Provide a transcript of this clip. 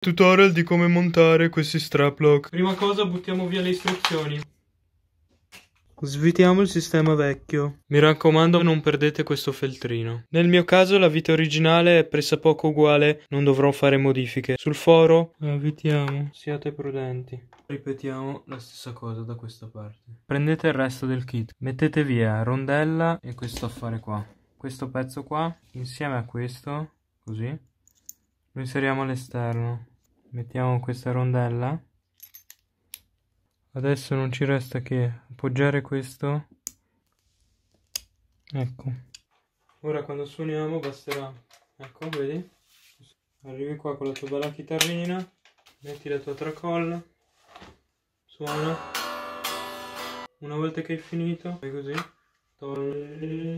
tutorial di come montare questi strap lock. Prima cosa buttiamo via le istruzioni. Svitiamo il sistema vecchio. Mi raccomando non perdete questo feltrino. Nel mio caso la vita originale è pressappoco uguale, non dovrò fare modifiche. Sul foro avvitiamo, siate prudenti. Ripetiamo la stessa cosa da questa parte. Prendete il resto del kit, mettete via rondella e questo affare qua. Questo pezzo qua insieme a questo, così, lo inseriamo all'esterno mettiamo questa rondella adesso non ci resta che appoggiare questo ecco ora quando suoniamo basterà ecco vedi arrivi qua con la tua bella chitarrina metti la tua tracolla suona una volta che hai finito fai così